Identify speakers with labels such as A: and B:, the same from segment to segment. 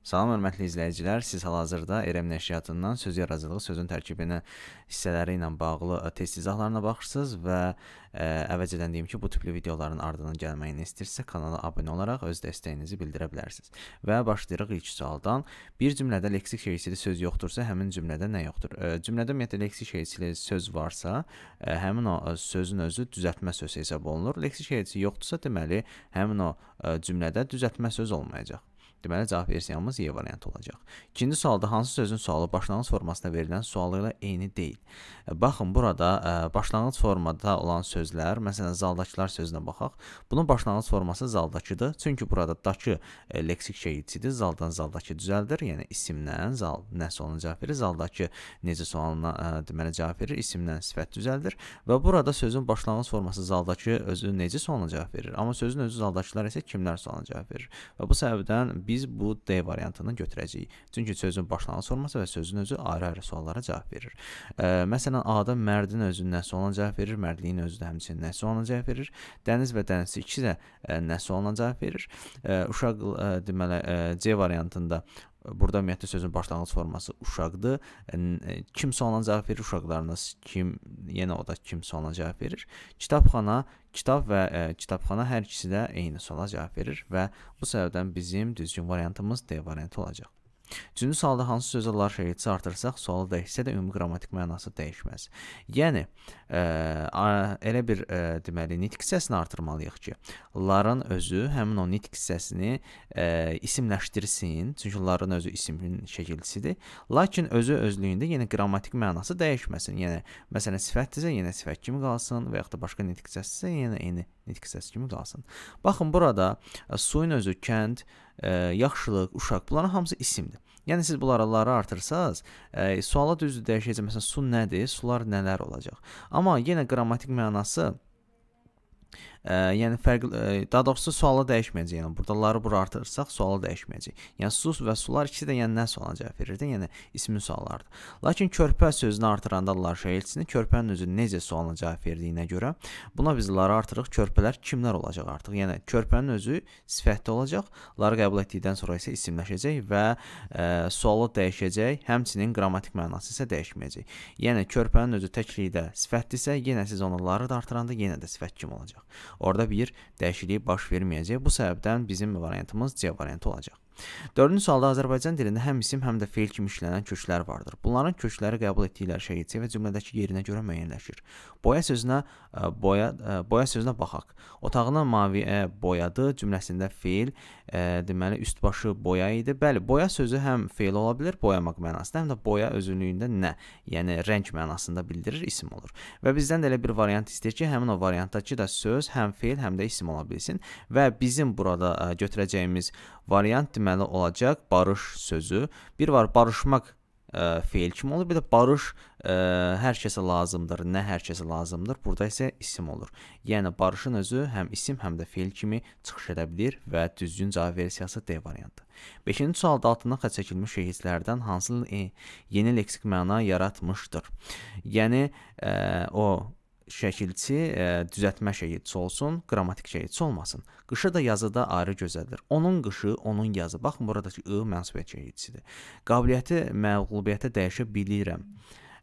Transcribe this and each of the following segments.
A: Salam hörmətli izləyicilər, siz hal-hazırda RM nəşriyyatından söz yaradıcılığı sözün tərkibinə hissələri ilə bağlı test izahlarına baxırsınız və ə, e, əvvəz edən deyim ki, bu tipli videoların ardından gəlməyini istəyirsə kanala abunə olaraq öz dəstəyinizi bildirə bilərsiniz. Və başlayırıq ilk sualdan. Bir cümlədə leksik şeirçili söz yoxdursa, həmin cümlədə nə yoxdur? Ə, e, cümlədə ümumiyyətlə leksik şeirçili söz varsa, ə, e, həmin o sözün özü düzəltmə sözü hesab olunur. Leksik şeirçi yoxdursa, deməli həmin o ə, cümlədə düzəltmə söz olmayacaq. Deməli cavab versiyamız E variantı olacaq. İkinci sualda hansı sözün sualı başlanğıc formasında verilən sualı ilə eyni deyil? E, baxın, burada ə, e, başlanğıc formada olan sözlər, məsələn, zaldakılar sözünə baxaq. Bunun başlanğıc forması zaldakıdır. Çünki burada dakı ə, e, leksik şeycidir. Zaldan zaldakı düzəldir. Yəni isimdən zal nə sualına cavab verir, zaldakı necə sualına ə, deməli cavab verir, isimdən sifət düzəldir və burada sözün başlanğıc forması zaldakı özü necə sualına cavab verir. Amma sözün özü zaldakılar isə kimlər sualına cavab verir. Və bu səbəbdən biz bu D variantını götürəcəyik. Çünki sözün başlanğıc forması və sözün özü ayrı-ayrı suallara cavab verir. Ə, məsələn, A-da mərdin özünün nəsi ona cavab verir, mərdliyin özü də həmçinin nəsi ona cavab verir. Dəniz və dənizçi ikisi də ə, nəsi ona cavab verir. Ə, uşaq ə, deməli ə, C variantında Burada ümumiyyətlə sözün başlanğıc forması uşaqdır. E, kim sualına cavab verir uşaqlarınız, kim yenə o da kim sualına cavab verir. Kitabxana, kitab və ə, e, kitabxana hər ikisi də eyni suala cavab verir və bu səbəbdən bizim düzgün variantımız D variantı olacaq. Üçüncü sualda hansı sözə lar şəriətçi artırsaq, sualı dəyişsə də ümumi qrammatik mənası dəyişməz. Yəni ə, e, elə bir ə, e, deməli nitq hissəsini artırmalıyıq ki, ların özü həmin o nitq hissəsini ə, e, isimləşdirsin, çünki ların özü isimin şəkildisidir. Lakin özü özlüyündə yenə qrammatik mənası dəyişməsin. Yəni məsələn sifətdirsə, yenə sifət kimi qalsın və yaxud da başqa nitq hissəsidirsə, yenə eyni nitq hissəsi kimi qalsın. Baxın burada suyun özü kənd, ə, ə, yaxşılıq, uşaq, bunların hamısı isimdir. Yəni siz bunları artırsanız, ə, suala düzdür dəyişəcək. Məsələn, su nədir? Sular nələr olacaq? Amma yenə qrammatik mənası Ə, yəni fərqli ə, daha doğrusu sualı dəyişməyəcək. Yəni burdaları bura artırsaq sualı dəyişməyəcək. Yəni sus və sular ikisi də yəni nə sualına cavab verir də, yəni ismin suallardır. Lakin körpə sözünü artıranda lar şeirçisini körpənin özü necə sualına cavab verdiyinə görə buna biz ları artırırıq. Körpələr kimlər olacaq artıq? Yəni körpənin özü sifətdə olacaq, ları qəbul etdikdən sonra isə isimləşəcək və ə, sualı dəyişəcək, həmçinin qrammatik mənası isə dəyişməyəcək. Yəni körpənin özü təklikdə sifətdirsə, yenə siz onları da artıranda yenə də sifət kim olacaq? Orada bir dəyişiklik baş verməyəcək. Bu səbəbdən bizim variantımız C variantı olacaq. Dördüncü sualda Azərbaycan dilində həm isim, həm də feil kimi işlənən köklər vardır. Bunların kökləri qəbul etdikləri şəriətçi və cümlədəki yerinə görə müəyyənləşir. Boya sözünə e, boya e, boya sözünə baxaq. Otağını maviyə boyadı cümləsində feil ə, e, deməli üst başı boya idi. Bəli, boya sözü həm feil ola bilər, boyamaq mənasında, həm də boya özünlüyündə nə, yəni rəng mənasında bildirir, isim olur. Və bizdən də elə bir variant istəyir ki, həmin o variantdakı da söz həm feil, həm də isim ola bilsin və bizim burada ə, götürəcəyimiz variant deməli deməli olacaq barış sözü. Bir var barışmaq ə, e, feil kimi olur. Bir də barış ə, e, hər kəsə lazımdır, nə hər kəsə lazımdır. Burada isə isim olur. Yəni barışın özü həm isim, həm də feil kimi çıxış edə bilər və düzgün cavab versiyası D variantı. 5-ci sualda altından xətt çəkilmiş şehislərdən hansı e, yeni leksik məna yaratmışdır? Yəni ə, e, o şəkilçi e, düzəltmə şəkilçisi olsun, qrammatik şəkilçisi olmasın. Qışı da yazıda ayrı gözədir. Onun qışı, onun yazı. Baxın buradakı ı mənsubiyyət şəkilçisidir. Qabiliyyəti məğlubiyyətə dəyişə bilirəm.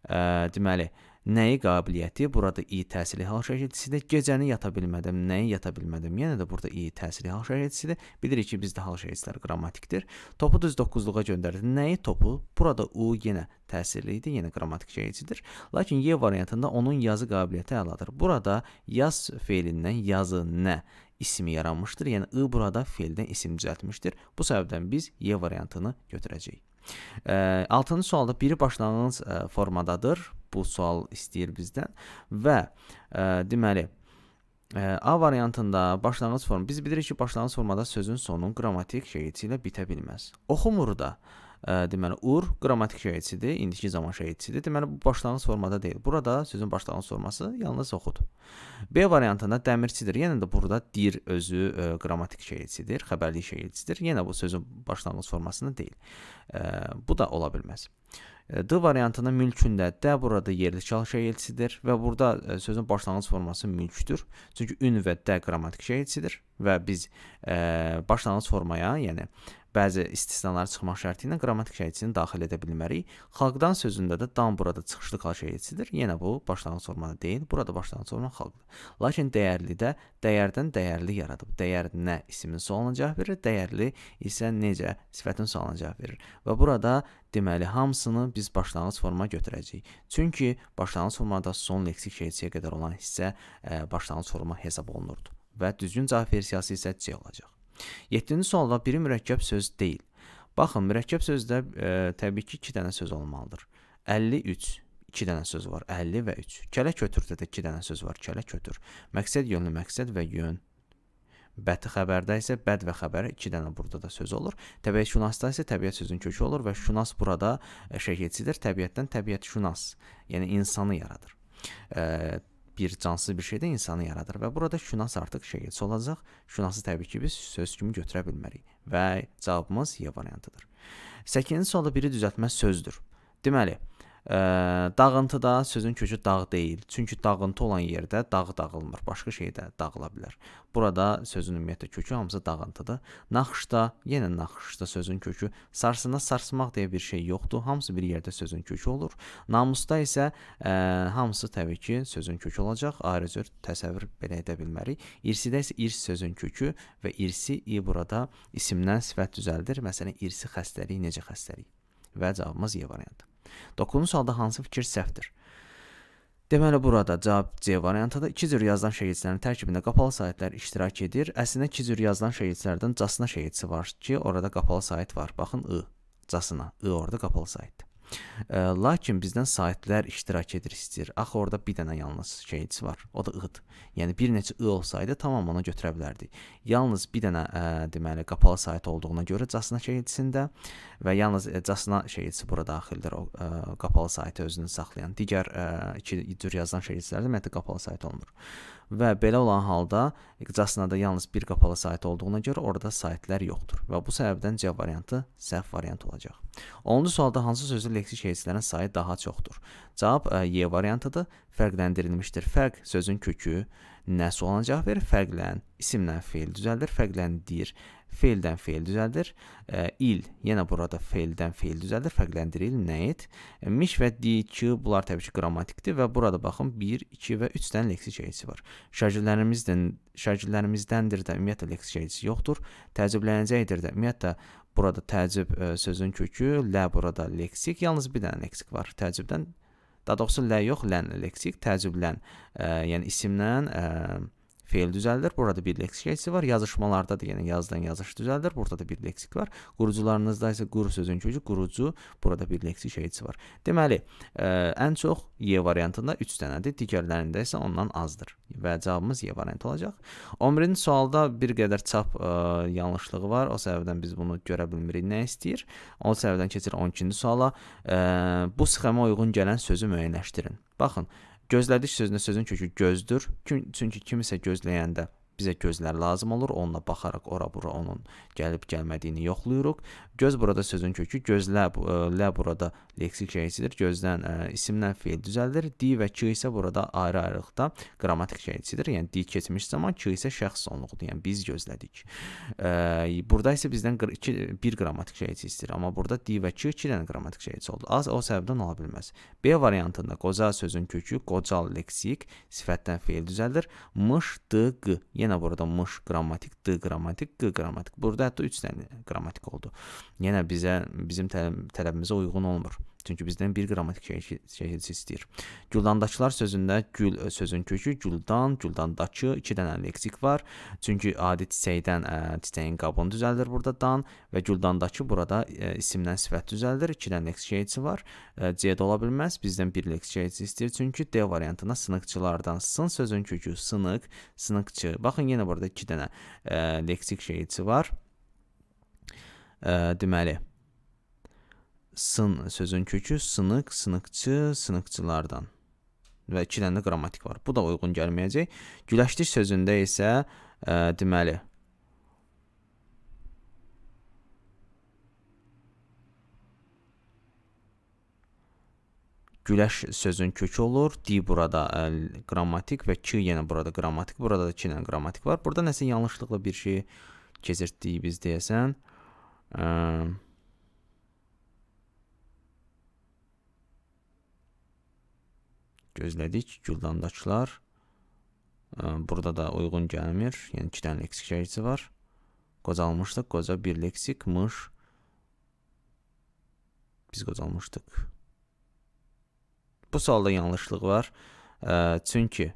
A: E, deməli, e, Nəyi qabiliyyəti, burada i təsirli hal şəkildisidir. Gecəni yata bilmədim, nəyi yata bilmədim. Yenə də burada i təsirli hal şəkildisidir. Bilirik ki, bizdə hal şəkildislər qrammatikdir. Topu düz 9-luğa göndərdi. Nəyi topu? Burada u yenə təsirli idi, yenə qrammatik şəkildidir. Lakin y variantında onun yazı qabiliyyəti əladır. Burada yaz feilindən yazı nə ismi yaranmışdır. Yəni ı burada feildən isim düzəltmişdir. Bu səbəbdən biz y variantını götürəcəyik. 6-cı sualda biri başlanğıc formadadır bu sual istəyir bizdən və ə, e, deməli ə, e, A variantında başlanğıc forma biz bilirik ki, başlanğıc formada sözün sonu qrammatik şeyci ilə bitə bilməz. Oxumur da ə, deməli ur qrammatik şəhidçidir, indiki zaman şəhidçidir. Deməli bu başlanğıc formada deyil. Burada sözün başlanğıc forması yalnız oxud. B variantında dəmirçidir. Yenə də burada dir özü ə, qrammatik şəhidçidir, xəbərlik şəhidçidir. Yenə bu sözün başlanğıc formasında deyil. Ə, bu da ola bilməz. D variantının mülkündə də burada yerlikal şəyilçidir və burada sözün başlanğıc forması mülkdür. Çünki ün və də qrammatik şəyilçidir və biz ə, başlanğıc formaya, yəni bəzi istisnalar çıxmaq şərti ilə qrammatik şərhçisini daxil edə bilmərik. Xalqdan sözündə də dan burada çıxışlı xalq şərhçisidir. Yenə bu başlanğıc formanı deyil, burada başlanğıc forma xalqdır. Lakin dəyərli də dəyərdən dəyərli yaradıb. Dəyər nə isimin sualına cavab verir, dəyərli isə necə sifətin sualına cavab verir. Və burada deməli hamısını biz başlanğıc forma götürəcəyik. Çünki başlanğıc formada son leksik şərhçiyə qədər olan hissə ə, başlanğıc forma hesab olunurdu və düzgün cavab versiyası isə C olacaq. 7-ci sualda biri mürəkkəb söz deyil. Baxın, mürəkkəb sözdə e, təbii ki, 2 dənə söz olmalıdır. 53 2 dənə söz var, 50 və 3. Kələ kötürdə də 2 dənə söz var, kələ kötür. Məqsəd yönlü məqsəd və yön. Bəti xəbərdə isə bəd və xəbər 2 dənə burada da söz olur. Təbiət şünasda isə təbiət sözün kökü olur və şünas burada e, şəkilçidir. Təbiətdən təbiət şünas, yəni insanı yaradır. E, bir cansız bir şey də insanı yaradır və burada şünas artıq şeqetçi olacaq. Şünası təbii ki, biz söz kimi götürə bilmərik və cavabımız Y variantıdır. 8-ci sualda biri düzəltmə sözdür. Deməli, Ə, dağıntı da sözün kökü dağ deyil. Çünki dağıntı olan yerdə dağ dağılmır, başqa şey də dağıla bilər. Burada sözün ümumiyyətlə kökü hamısı dağıntıdır. Naxışda, yenə naxışda sözün kökü sarsına sarsmaq deyə bir şey yoxdur. Hamısı bir yerdə sözün kökü olur. Namusda isə ə, hamısı təbii ki, sözün kökü olacaq. Ayrıca təsəvvür belə edə bilmərik. İrsidə isə irs sözün kökü və irsi i burada isimdən sifət düzəldir. Məsələn, irsi xəstəlik necə xəstəlik? Və cavabımız E variantı. Toxunmuş halda hansı fikir səhvdir? Deməli burada cavab C variantında iki cür yazılan şeirçilərin tərkibində qapalı sahitlər iştirak edir. Əslində iki cür yazılan şeirçilərdən casına şeirçi var ki, orada qapalı sahit var. Baxın ı, casına, ı orada qapalı sahitdir. Lakin bizdən sahiblər iştirak edir istəyir. Axı orada bir dənə yalnız şeyçi var. O da ığdır. Yəni bir neçə ı olsaydı tamam ona götürə bilərdik. Yalnız bir dənə ə, deməli qapalı sayt olduğuna görə Casna şeyçisində və yalnız ə, Casna şeyçisi bura daxildir. O ə, qapalı saytı özünü saxlayan digər ə, iki cür yazılan şeyçilərdə ümumiyyətlə qapalı sayt olmur və belə olan halda Casnada yalnız bir qapalı sayt olduğuna görə orada saytlər yoxdur və bu səbəbdən C variantı səhv variant olacaq. 10-cu sualda hansı sözlü leksik heyətlərin sayı daha çoxdur? Cavab e, Y variantıdır. Fərqləndirilmişdir. Fərq sözün kökü nəsə olacaq verir, fərqlən, isimlə feil düzəldir, fərqləndir feildən feil düzəldir. E, il yenə burada feildən feil düzəldir, fərqləndirir nəyit. E, miş və DQ bunlar təbii ki, qrammatikdir və burada baxın 1, 2 və 3 dənə leksik şəkilçisi var. Şagirdlərimizdən şagirdlərimizdəndir də ümumiyyətlə leksik şəkilçisi yoxdur. Təəccüblənəcəkdir də ümumiyyətlə burada təəccüb e, sözün kökü, lə burada leksik, yalnız bir dənə leksik var. Təəccübdən daha doğrusu lə yox, lən leksik, təəccüblən, e, yəni isimdən e, feil düzəldir. Burada bir leksik eksi var. Yazışmalarda da yenə yazdan yazış düzəldir. Burada da bir leksik var. Qurucularınızda isə quru sözün kökü qurucu, burada bir leksik eksi var. Deməli, ə, e, ən çox Y variantında 3 dənədir, digərlərində isə ondan azdır və cavabımız Y variantı olacaq. 11-ci sualda bir qədər çap ə, e, yanlışlığı var. O səbəbdən biz bunu görə bilmirik. Nə istəyir? O səbəbdən keçir 12-ci suala. Ə, e, bu sxemə uyğun gələn sözü müəyyənləşdirin. Baxın, Gözlədik sözünə sözün kökü gözdür. Çünki kimisə gözləyəndə bizə gözlər lazım olur. Onunla baxaraq ora-bura onun gəlib-gəlmədiyini yoxlayırıq Göz burada sözün kökü, gözlə ə, lə e, burada leksik şəkildir. Gözdən ə, e, isimlə fiil düzəlir. Di və ki isə burada ayrı-ayrılıqda qrammatik şəkildir. Yəni di keçmiş zaman ki isə şəxs sonluğudur. Yəni biz gözlədik. Ə, e, burada isə bizdən 2 1 qrammatik şəkil istəyir, amma burada di və ki 2 dənə qrammatik şəkil oldu. Az o səbəbdən ola bilməz. B variantında qoza sözün kökü qocal leksik sifətdən fiil düzəlir. Mış, d, g. Yenə burada mış qrammatik, d qrammatik, g qrammatik. Burada hətta 3 dənə qrammatik oldu yenə bizə bizim tələbimizə uyğun olmur. Çünki bizdən 1 qrammatik şəkilçi istəyir. Güldandakılar sözündə gül e, sözün kökü güldan, güldandakı 2 dənə leksik var. Çünki adi çiçəkdən ə, e, çiçəyin qabını düzəldir burada dan və güldandakı burada ə, e, isimdən sifət düzəldir. 2 dənə leksik şəkilçi var. C-də ola bilməz. Bizdən 1 leksik şəkilçi istəyir. Çünki D variantına sınıqçılardan sın sözün kökü sınıq, sınıqçı. Baxın yenə burada 2 dənə ə, leksik şəkilçi var. Ə, deməli sın sözün kökü sınıq, sınıqçı, sınıqçılardan və 2 dənə də qrammatik var. Bu da uyğun gəlməyəcək. Güləşdik sözündə isə ə, e, deməli güləş sözün kökü olur. D burada ə, e, qrammatik və ki yenə burada qrammatik. Burada da 2 dənə qrammatik var. Burada nəsə yanlışlıqla bir şey keçirtdik biz deyəsən. Ə, Um, gözlədik Güldandakılar. Um, burada da uyğun gəlmir. Yəni 2 dənə leksik şərhçi var. Qocalmışdıq. Qoca bir leksik, mış. Biz qocalmışdıq. Bu sualda yanlışlıq var. Ə, çünki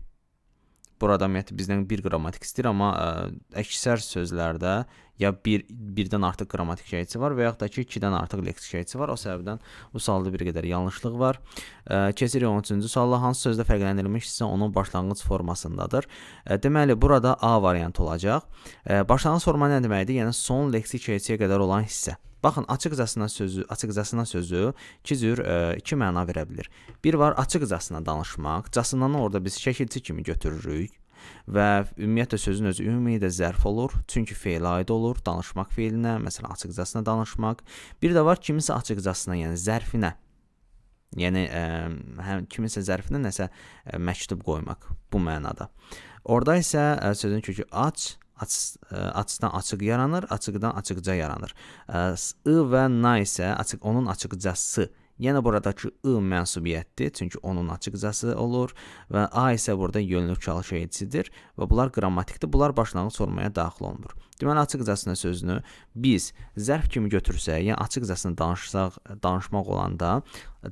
A: burada ümumiyyətlə bizdən bir qrammatik istəyir, amma ə, e, əksər sözlərdə ya bir birdən artıq qrammatik şəhiyyəsi var və yaxud da ki, 2-dən artıq leksik şəhiyyəsi var. O səbəbdən bu sualda bir qədər yanlışlıq var. Ə, e, keçirik 13-cü suala. Hansı sözdə fərqləndirilmişsə, onun başlanğıc formasındadır. Ə, e, deməli, burada A variantı olacaq. Ə, başlanğıc forma nə deməkdir? Yəni son leksik şəhiyyəyə qədər olan hissə. Baxın, açıqcasına sözü, açıqcasına sözü iki cür ə, e, iki məna verə bilər. Bir var açıqcasına danışmaq, casınanı orada biz şəkilçi kimi götürürük və ümumiyyətlə sözün özü ümumi də zərf olur, çünki fe'lə aid olur, danışmaq fe'ilinə, məsələn, açıqcasına danışmaq. Bir də var kiminsə açıqcasına, yəni zərfinə. Yəni ə, e, həm kiminsə zərfinə nəsə ə, e, məktub qoymaq bu mənada. Orda isə ə, sözün kökü aç aç, e, açdan açıq yaranır, açıqdan açıqca yaranır. I e, və na isə açıq onun açıqcası Yenə yəni buradakı ı mənsubiyyətdir, çünki onun açıqcası olur və a isə burada yönlük çalışa edicidir və bunlar qrammatikdir. Bunlar başlanğıc formaya daxil olunur. Deməli açıqcasına sözünü biz zərf kimi götürsək, yəni açıqcasını danışsaq, danışmaq olanda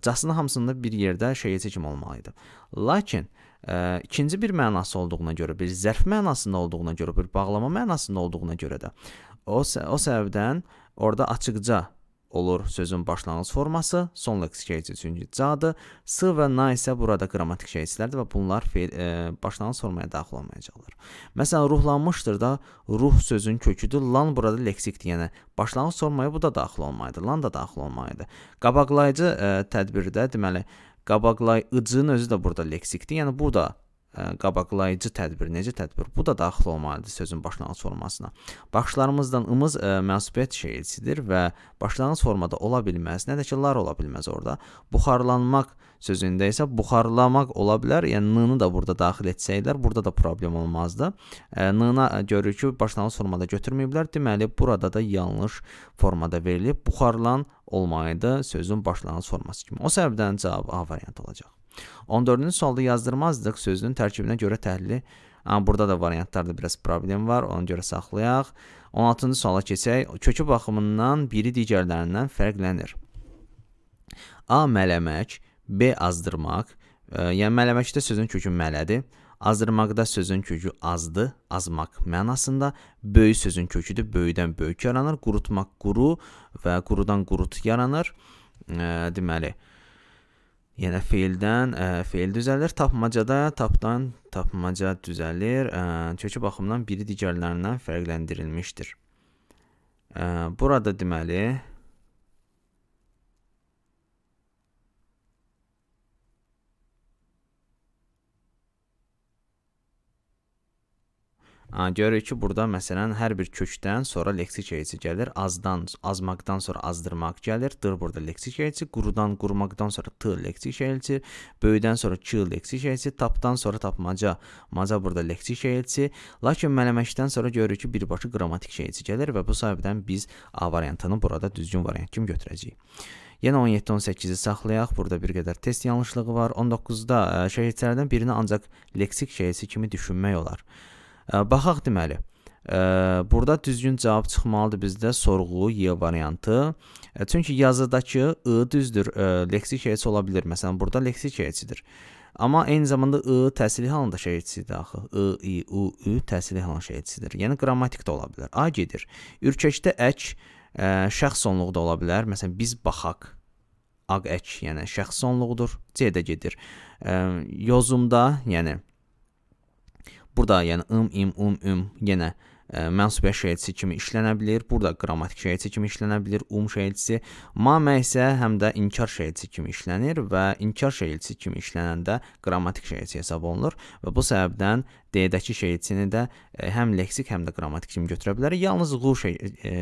A: casının hamısında bir yerdə şeyci kimi olmalı idi. Lakin Ə, ikinci bir mənası olduğuna görə, bir zərf mənasında olduğuna görə, bir bağlama mənasında olduğuna görə də o o səbəbdən orada açıqca olur sözün başlanğıc forması, son leksikəyici çünki cadır, s və na isə burada qrammatik şeyçilərdir və bunlar feil, ə, başlanğıc formaya daxil olmayacaqlar. Məsələn, ruhlanmışdır da ruh sözün köküdür. Lan burada leksikdir, yəni başlanğıc formaya bu da daxil olmaydı, lan da daxil olmaydı. Qabaqlayıcı ə, tədbirdə deməli, ə, Qabaqlay ıcın özü də burada leksikdir. Yəni burada qabaqlayıcı tədbir necə tədbir? Bu da daxil olmalıdır sözün başlanğıc formasına. Baxışlarımızdan ımız ə, məsuliyyət şeirçidir və başlanğıc formada ola bilməz, nə də ki lar ola bilməz orada. Buxarlanmaq sözündə isə buxarlamaq ola bilər. Yəni n-nı da burada daxil etsəydilər, burada da problem olmazdı. N-na görürük ki, başlanğıc formada götürməyiblər. Deməli, burada da yanlış formada verilib. Buxarlan olmaydı sözün başlanğıc forması kimi. O səbəbdən cavab A variantı olacaq. 14-cü sualda yazdırmazdıq sözünün tərkibinə görə təhlili. Amma burada da variantlarda biraz problem var, ona görə saxlayaq. 16-cı suala keçək. Kökü baxımından biri digərlərindən fərqlənir. A mələmək, B azdırmaq. E, yəni mələməkdə sözün kökü mələdir. Azdırmaqda sözün kökü azdı, azmaq mənasında. Böyük sözün köküdür, böyüdən böyük yaranır. Qurutmaq quru və qurudan qurut yaranır. E, deməli, e, Yəni feildən ə, feil düzəlir, tapmacada tapdan tapmaca düzəlir. Ə, kökü baxımından biri digərlərindən fərqləndirilmişdir. Ə, burada deməli Görürük ki, burada məsələn hər bir kökdən sonra leksik heyəci gəlir. Azdan, azmaqdan sonra azdırmaq gəlir. Dır burada leksik heyəci, qurudan, qurmaqdan sonra t leksik heyəci, böyüdən sonra k leksik heyəci, tapdan sonra tapmaca, maca burada leksik heyəci. Lakin mələməkdən sonra görürük ki, birbaşa qrammatik heyəci gəlir və bu səbəbdən biz A variantını burada düzgün variant kimi götürəcəyik. Yenə 17-18-i saxlayaq. Burada bir qədər test yanlışlığı var. 19-da şəhidlərdən e, birini ancaq leksik şəhidsi kimi düşünmək olar. Baxaq deməli. Burada düzgün cavab çıxmalıdır bizdə sorğu Y variantı. Çünki yazıdakı ı düzdür, leksik heç ola bilər. Məsələn, burada leksik heçidir. Amma eyni zamanda ı təsili halında şəhidçisidir axı. ı, i, u, ü təsili halında şəhidçisidir. Yəni qrammatik də ola bilər. A gedir. Ürkəkdə ək ə, şəxs sonluğu da ola bilər. Məsələn, biz baxaq. Aq ək, yəni şəxs sonluğudur. C də gedir. Ə, yozumda, yəni Burada yəni ım, im, um, üm yenə ə, e, mənsubiyyət şeirçisi kimi işlənə bilər. Burada qrammatik şeirçisi kimi işlənə bilər. Um şeirçisi, mamə isə həm də inkar şeirçisi kimi işlənir və inkar şeirçisi kimi işlənəndə qrammatik şeirçi hesab olunur və bu səbəbdən D-dəki şeirçini də ə, e, həm leksik, həm də qrammatik kimi götürə bilərik. Yalnız qu şey ə,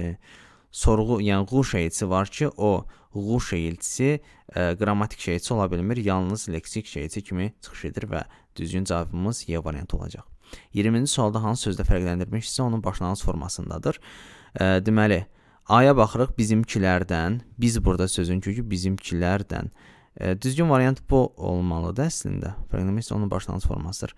A: sorğu, yəni qu şeirçisi var ki, o qu şeirçisi ə, e, qrammatik şeirçi ola bilmir, yalnız leksik şeirçi kimi çıxış edir və düzgün cavabımız Y variantı olacaq. 20-ci sualda hansı sözlə fərqləndirmişsə, onun başlanğıc formasındadır. E, deməli, aya baxırıq bizimkilərdən, biz burada sözün kökü bizimkilərdən. E, düzgün variant bu olmalıdır əslində. Fərqləndirmişsə onun başlanğıc formasıdır.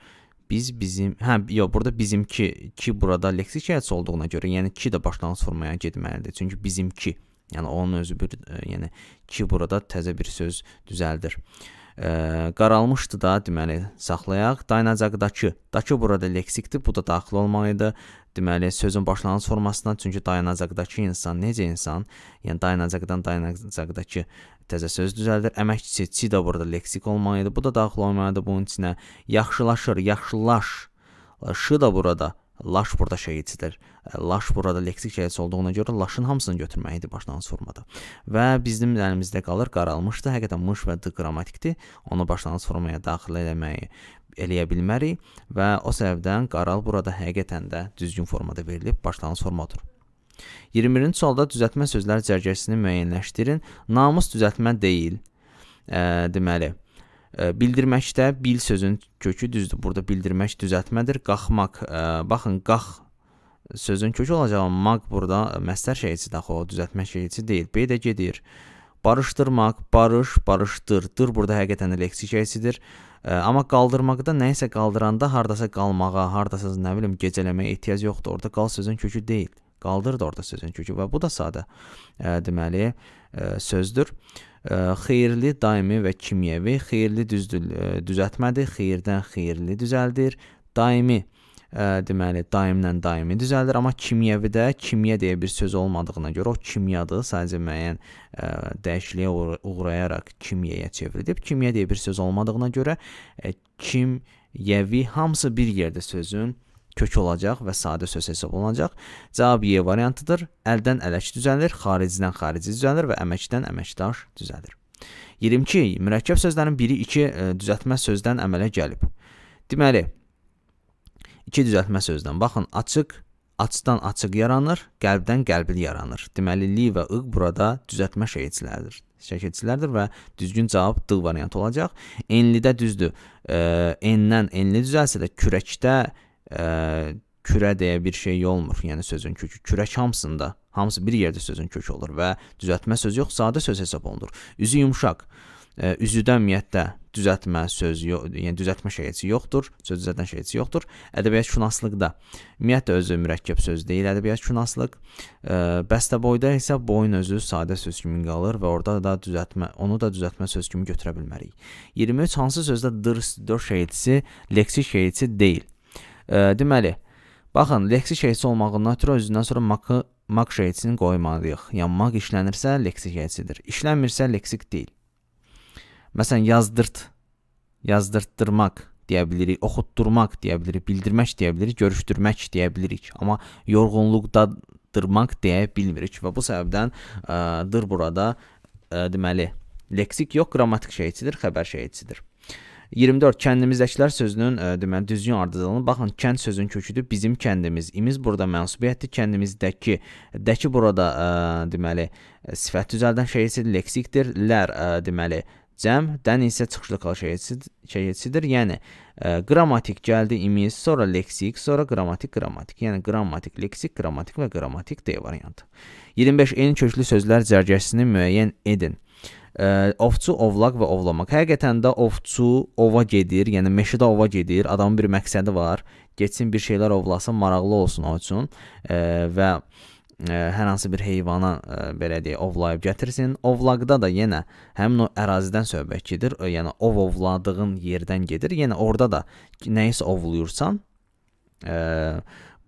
A: Biz bizim, hə, yox, burada bizimki ki burada leksik həyəsi olduğuna görə, yəni ki də başlanğıc formaya getməlidir. Çünki bizimki, yəni onun özü bir, yəni ki burada təzə bir söz düzəldir. E, ə, qaralmışdı da, deməli, saxlayaq. Dayanacaqdakı, dakı burada leksikdir, bu da daxil olmalıdır. Deməli, sözün başlanğıc formasından, çünki dayanacaqdakı insan necə insan, yəni dayanacaqdan dayanacaqdakı təzə söz düzəldir. Əməkçisi çi də burada leksik olmalıdır. Bu da daxil olmalıdır bunun içinə. Yaxşılaşır, yaxşılaş. Şı da burada Laş burada şəhidsidir. E, Laş burada leksik şəhidsi olduğuna görə laşın hamısını götürməyi idi başlanğıc formada. Və bizim əlimizdə qalır qaralmışdı. Həqiqətən mış və d qrammatikdir. Onu başlanğıc formaya daxil eləməyi eləyə bilmərik və o səbəbdən qaral burada həqiqətən də düzgün formada verilib başlanğıc formadır. 21-ci sualda düzəltmə sözlər cərgəsini müəyyənləşdirin. Namus düzəltmə deyil. E, deməli, e, Bildirməkdə bil sözün kökü düzdür. Burada bildirmək düzəltmədir. Qalxmaq, e, baxın, qalx sözün kökü olacaq, amma maq burada məstər şeycidir axı, o düzəltmək şeyci deyil. B də gedir. Barışdırmaq, barış, barışdır. Dır burada həqiqətən də leksik şeycidir. E, amma qaldırmaqda nəyisə qaldıranda hardasa qalmağa, hardasa nə bilim gecələməyə ehtiyac yoxdur. Orda qal sözün kökü deyil qaldırdı orada sözün kökü və bu da sadə ə, deməli ə, sözdür. Ə, xeyirli daimi və kimyəvi, xeyirli düzdül, ə, düzəltmədir, xeyirdən xeyirli düzəldir, daimi ə, deməli daimlə daimi düzəlir, amma kimyəvidə kimya deyə bir söz olmadığına görə o kimyadır, sadəcə müəyyən ə, dəyişikliyə uğrayaraq kimyaya çevrilib. Kimya deyə bir söz olmadığına görə ə, kimyəvi hamısı bir yerdə sözün kök olacaq və sadə söz hesablanacaq. Cavab Y variantıdır. Əldən ələç düzəlir, xaricdən xarici düzəlir və əməkdən əməkdaş düzəlir. 22. Mürəkkəb sözlərin biri 2 e, düzəltmə sözdən əmələ gəlib. Deməli, 2 düzəltmə sözdən baxın, açıq açdan açıq yaranır, qəlbdən qəlbil yaranır. Deməli, li və ıq burada düzəltmə şəkilçiləridir. Şəkilçilərdir və düzgün cavab d variantı olacaq. Enlidə düzdür. E, enlən enli düzəlsə də kürəkdə ə, kürə deyə bir şey olmur. Yəni sözün kökü kürək hamısında, hamısı bir yerdə sözün kökü olur və düzəltmə sözü yox, sadə söz hesab olunur. Üzü yumşaq, ə, üzüdən ümumiyyətlə düzəltmə söz yox, yəni düzəltmə şeyəsi yoxdur, söz düzəltən şeyəsi yoxdur. Ədəbiyyat şünaslıqda ümumiyyətlə özü mürəkkəb söz deyil, ədəbiyyat şünaslıq. Bəstəboyda isə boyun özü sadə söz kimi qalır və orada da düzəltmə, onu da düzəltmə söz kimi götürə bilmərik. 23 hansı sözdə dır, dör şeyətisi leksik şeyəsi deyil. E, deməli, baxın, leksik heyəsi olmağından ötürü özündən sonra makı mak şeyçini qoymalıyıq. Yəni mak işlənirsə leksik heyəcidir. İşlənmirsə leksik deyil. Məsələn, yazdırt, yazdırtdırmaq deyə bilirik, oxutdurmaq deyə bilirik, bildirmək deyə bilirik, görüşdürmək deyə bilirik. Amma yorğunluqdadırmaq deyə bilmirik və bu səbəbdən ə, e, dır burada ə, e, deməli leksik yox, qrammatik şeyçidir, xəbər şeyçidir. 24 kəndimizdəkilər sözünün ə, e, deməli düzgün ardıcılığını baxın kənd sözünün köküdür bizim kəndimiz. İmiz burada mənsubiyyətdir kəndimizdəki. Dəki burada ə, e, deməli e, sifət düzəldən şeydir, leksikdir. Lər ə, deməli ə, cəm, dən isə çıxışlıqal şəhiyyətçidir. Yəni ə, e, qrammatik gəldi imiz, sonra leksik, sonra qrammatik, qrammatik. Yəni qrammatik, leksik, qrammatik və qrammatik D variantı. 25 eyni köklü sözlər cərgəsini müəyyən edin. Ə, e, ovçu, ovlaq və ovlamaq. Həqiqətən də ovçu ova gedir, yəni meşədə ova gedir. Adamın bir məqsədi var. Getsin bir şeylər ovlasın, maraqlı olsun o üçün ə, e, və hər hansı bir heyvana ə, belə deyək, ovlayıb gətirsin. Ovlaqda da yenə həmin o ərazidən söhbət gedir. Yəni ov ovladığın yerdən gedir. Yenə orada da nəyisə ovlayırsan, ə,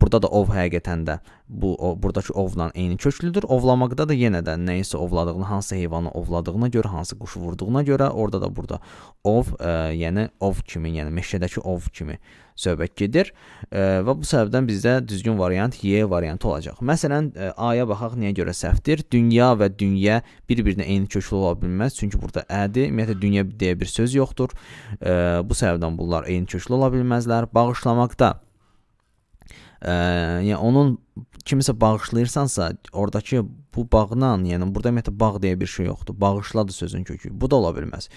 A: Burada da ov həqiqətən də bu o, buradakı ovla eyni köklüdür. Ovlamaqda da yenə də nəyisə ovladığını, hansı heyvanı ovladığına görə, hansı quşu vurduğuna görə orada da burada ov, ə, e, yəni ov kimi, yəni meşədəki ov kimi söhbət gedir ə, e, və bu səbəbdən bizdə düzgün variant Y variantı olacaq. Məsələn, e, A-ya baxaq nəyə görə səhvdir? Dünya və dünya bir-birinə eyni köklü ola bilməz, çünki burada ədir. Ümumiyyətlə dünya deyə bir söz yoxdur. Ə, bu səbəbdən bunlar eyni köklü ola bilməzlər. Bağışlamaqda Ə, yəni onun kimisə bağışlayırsansa, ordakı bu bağla, yəni burada ümumiyyətlə bağ deyə bir şey yoxdur. Bağışladı sözün kökü. Bu da ola bilməz.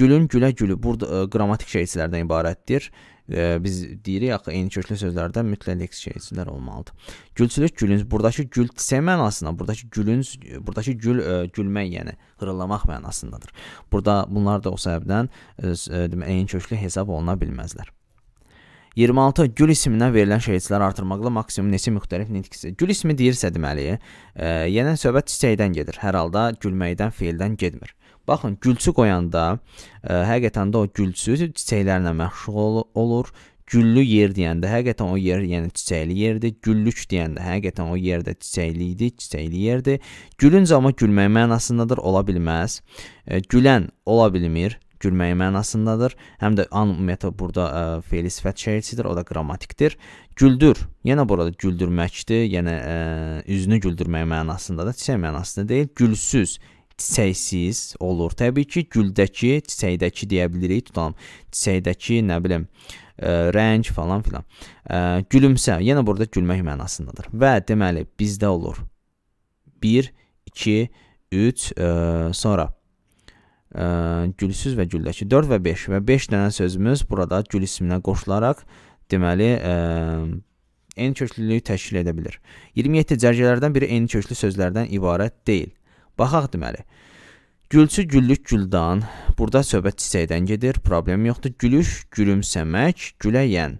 A: Gülün gülə gülü burada ə, qrammatik şeyçilərdən ibarətdir. Ə, biz deyirik axı eyni köklü sözlərdə mütləq leks şeyçilər olmalıdır. Gülçülük gülünc burdakı gül desə mənasına, burdakı gülünc burdakı gül ə, gülmək, yəni hırılamaq mənasındadır. Burada bunlar da o səbəbdən demə eyni köklü hesab oluna bilməzlər. 26 gül isminə verilən şeirçilər artırmaqla maksimum neçə müxtəlif nitqisi. Gül ismi deyirsə deməli, e, yenə söhbət çiçəkdən gedir. Hər halda gülməkdən, feildən getmir. Baxın, gülçü qoyanda e, həqiqətən də o gülçü çiçəklərlə məşğul olur. Güllü yer deyəndə həqiqətən o yer, yəni çiçəkli yerdir. Güllük deyəndə həqiqətən o yerdə çiçəkli idi, çiçəkli yerdir. Gülünc amma gülmək mənasındadır, ola bilməz. E, gülən ola bilmir gülməyi mənasındadır. Həm də an ümumiyyətlə burada ə, feili sifət şəirçisidir, o da qrammatikdir. Güldür. Yenə burada güldürməkdir, yəni ə, üzünü güldürmək mənasındadır, çiçək mənasında deyil. Gülsüz çiçəksiz olur. Təbii ki, güldəki, çiçəkdəki deyə bilirik, tutalım. Çiçəkdəki, nə bilim, ə, rəng falan filan. Ə, gülümsə yenə burada gülmək mənasındadır. Və deməli bizdə olur 1 2 3 sonra ə, gülsüz və güldəki 4 və 5 və 5 dənə sözümüz burada gül isminə qoşularaq deməli ə, eni köklülüyü təşkil edə bilir. 27 cərgələrdən biri eni köklü sözlərdən ibarət deyil. Baxaq deməli. Gülçü güllük güldan, burada söhbət çiçəkdən gedir, problem yoxdur. Gülüş, gülümsəmək, güləyən.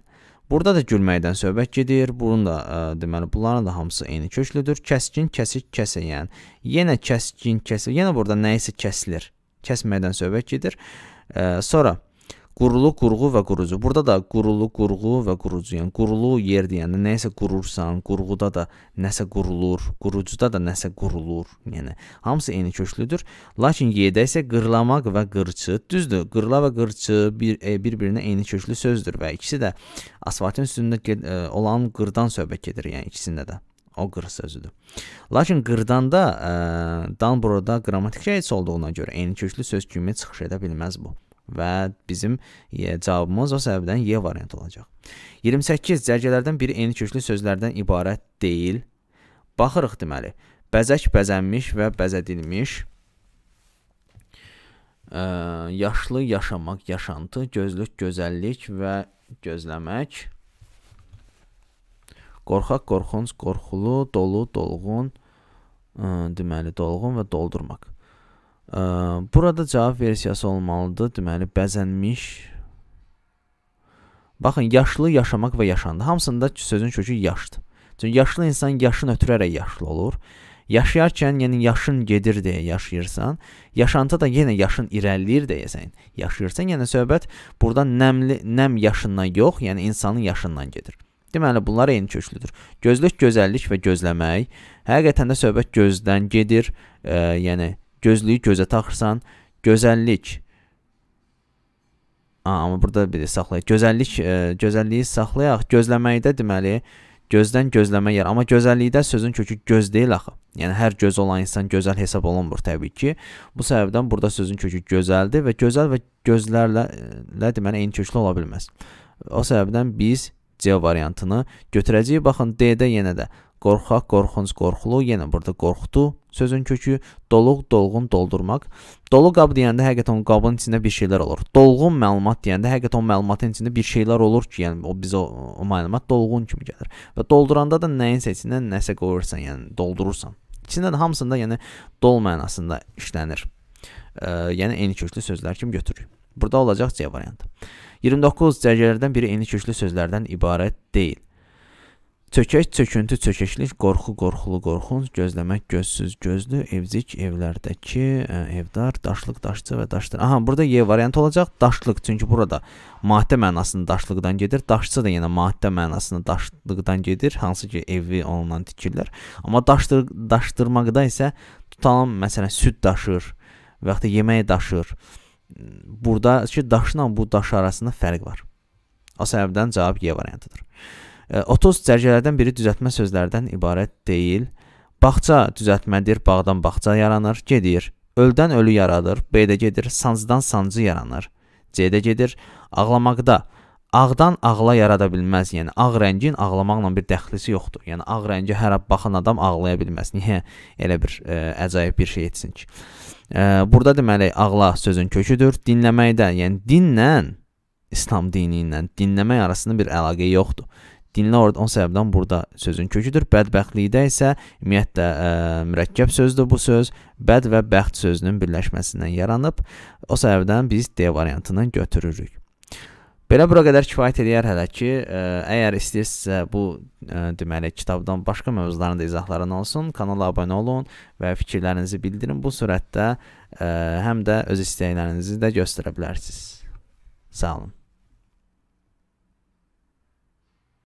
A: Burada da gülməkdən söhbət gedir. Bunun da ə, deməli bunların da hamısı eyni köklüdür. Kəskin, kəsik, kəsəyən. Yenə kəskin, kəsik. Yenə burada nə isə kəsilir kəsmədən söhbət gedir. E, sonra qurulu, qurğu və qurucu. Burada da qurulu, qurğu və qurucu. Yəni qurulu yer deyəndə nəyisə qurursan, qurğuda da nəsə qurulur, qurucuda da nəsə qurulur. Yəni hamısı eyni köklüdür. Lakin y-də isə qırlamaq və qırçı. Düzdür, qırla və qırçı bir e, bir-birinə eyni köklü sözdür və ikisi də asfaltın üstündə e, olan qırdan söhbət gedir, yəni ikisində də. O qır sözüdür. Lakin qırdanda ə, e, dan burada qrammatik rəis olduğuna görə eyni köklü söz kimi çıxış edə bilməz bu və bizim e, cavabımız o səbəbdən Y variantı olacaq. 28 cərgələrdən biri eyni köklü sözlərdən ibarət deyil. Baxırıq deməli. Bəzək bəzənmiş və bəzədilmiş ə, e, yaşlı yaşamaq, yaşantı, gözlük, gözəllik və gözləmək Qorxaq, qorxunc, qorxulu, dolu, dolğun, deməli dolğun və doldurmaq. Burada cavab versiyası olmalıdır, deməli bəzənmiş. Baxın, yaşlı, yaşamaq və yaşandı. Hamısında sözün kökü yaşdır. Çünki yaşlı insan yaşın ötürərək yaşlı olur. Yaşayarkən, yəni yaşın gedir deyə yaşayırsan, yaşanta da yenə yaşın irəliləyir deyəsən. Yaşayırsan, yəni söhbət burada nəmli, nəm yaşından yox, yəni insanın yaşından gedir. Deməli, bunlar eyni köklüdür. Gözlək gözəllik və gözləmək. Həqiqətən də söhbət gözdən gedir. E, yəni gözlüyü gözə taxırsan, gözəllik. A, amma burada bir də saxlayaq. Gözəllik, e, gözəlliyi saxlayaq. Gözləməkdə deməli, gözdən gözləmə yer, amma gözəllikdə sözün kökü göz deyil axı. Yəni hər göz olan insan gözəl hesab olunmur təbii ki. Bu səbəbdən burada sözün kökü gözəldir və gözəl və gözlərlə lə deməli eyni köklü ola bilməz. O səbəbdən biz C variantını götürəcəyik. Baxın, D-də yenə də qorxaq, qorxunc, qorxulu, yenə burada qorxdu sözün kökü, doluq, dolğun, doldurmaq. Dolu qab deyəndə həqiqətən qabın içində bir şeylər olur. Dolğun məlumat deyəndə həqiqətən məlumatın içində bir şeylər olur ki, yəni o bizə o, o məlumat dolğun kimi gəlir. Və dolduranda da nəyin seçindən nəsə qoyursan, yəni doldurursan. İçində də hamısında yəni dol mənasında işlənir. E, yəni eyni köklü sözlər kimi götürürük. Burada olacaq C variantı. 29. Cərgələrdən biri eni köklü sözlərdən ibarət deyil. Çökək, çöküntü, çökəklik, qorxu, qorxulu, qorxunc, gözləmək, gözsüz, gözlü, evcik, evlərdəki, ə, e, evdar, daşlıq, daşçı və daşdır. Aha, burada Y variantı olacaq. Daşlıq, çünki burada maddə mənasını daşlıqdan gedir. Daşçı da yenə maddə mənasını daşlıqdan gedir, hansı ki evi onunla tikirlər. Amma daşdır, daşdırmaqda isə tutalım, məsələn, süd daşır və yaxud da yemək daşır buradakı daşla bu daş arasında fərq var. O səbəbdən cavab Y variantıdır. 30 e, cərgələrdən biri düzəltmə sözlərdən ibarət deyil. Bağça düzəltmədir, bağdan bağça yaranır, gedir. Öldən ölü yaradır, B-də gedir, sancıdan sancı yaranır, C-də gedir. Ağlamaqda ağdan ağla yarada bilməz. Yəni ağ rəngin ağlamaqla bir dəxlisi yoxdur. Yəni ağ rəngə hər baxan adam ağlaya bilməz. Niyə elə bir ə, e, əcaib bir şey etsin ki? Ə, e, burada deməli ağla sözün köküdür. Dinləməkdə, yəni dinlə İslam dini ilə dinləmək arasında bir əlaqə yoxdur. Dinlə orada on səbəbdən burada sözün köküdür. Bədbəxtlikdə isə ümumiyyətlə ə, e, mürəkkəb sözdür bu söz. Bəd və bəxt sözünün birləşməsindən yaranıb. O səbəbdən biz D variantını götürürük. Belə bura qədər kifayət eləyər hələ ki, ə, e, əgər istəyirsinizsə bu ə, e, deməli kitabdan başqa mövzuların da izahlarının olsun, kanala abunə olun və fikirlərinizi bildirin. Bu sürətdə ə, e, həm də öz istəklərinizi də göstərə bilərsiniz. Sağ olun.